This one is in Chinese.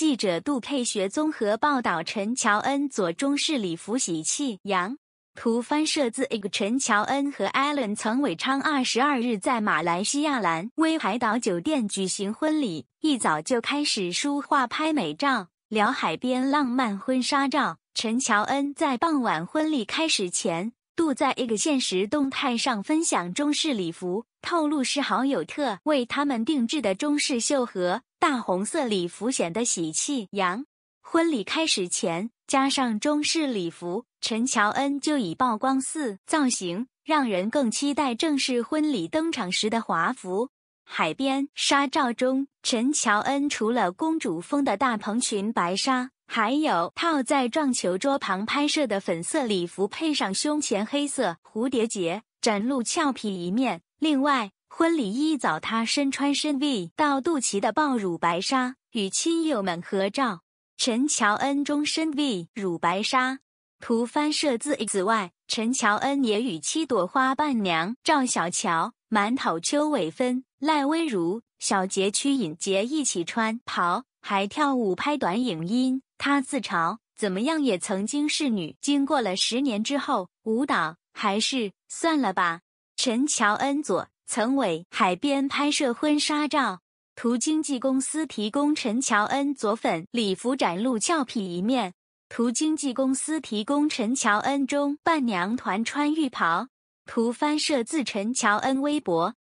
记者杜佩学综合报道：陈乔恩左中式礼服喜气洋。图翻摄自一个陈乔恩和 Allen 曾伟昌二十二日在马来西亚兰威海岛酒店举行婚礼，一早就开始梳化拍美照，聊海边浪漫婚纱照。陈乔恩在傍晚婚礼开始前，杜在一个现实动态上分享中式礼服，透露是好友特为他们定制的中式秀禾。大红色礼服显得喜气洋。婚礼开始前，加上中式礼服，陈乔恩就以曝光四造型，让人更期待正式婚礼登场时的华服。海边纱照中，陈乔恩除了公主风的大蓬裙白纱，还有套在撞球桌旁拍摄的粉色礼服，配上胸前黑色蝴蝶结，展露俏皮一面。另外，婚礼一早，他身穿深 V 到肚脐的爆乳白纱与亲友们合照。陈乔恩中深 V 乳白纱。图翻摄自 X 外。陈乔恩也与七朵花伴娘赵小乔、满头邱伟芬、赖薇如、小杰、曲颖杰一起穿袍，还跳舞拍短影音。她自嘲：怎么样也曾经是女，经过了十年之后，舞蹈还是算了吧。陈乔恩左。曾伟海边拍摄婚纱照，图经纪公司提供。陈乔恩左粉礼服展露俏皮一面，图经纪公司提供。陈乔恩中伴娘团穿浴袍，图翻摄自陈乔恩微博。